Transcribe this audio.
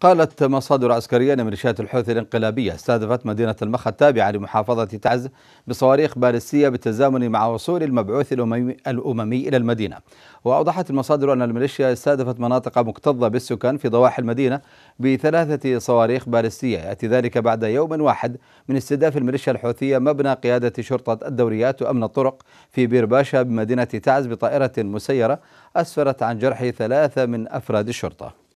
قالت مصادر عسكرية أن ميليشيات الحوثي الانقلابية استهدفت مدينة المخا التابعة لمحافظة تعز بصواريخ بالستية بالتزامن مع وصول المبعوث الأممي, الأممي إلى المدينة وأوضحت المصادر أن الميليشيا استهدفت مناطق مكتظة بالسكان في ضواحي المدينة بثلاثة صواريخ بالستية يأتي ذلك بعد يوم واحد من استهداف الميليشيا الحوثية مبنى قيادة شرطة الدوريات وأمن الطرق في بيرباشا بمدينة تعز بطائرة مسيرة أسفرت عن جرح ثلاثة من أفراد الشرطة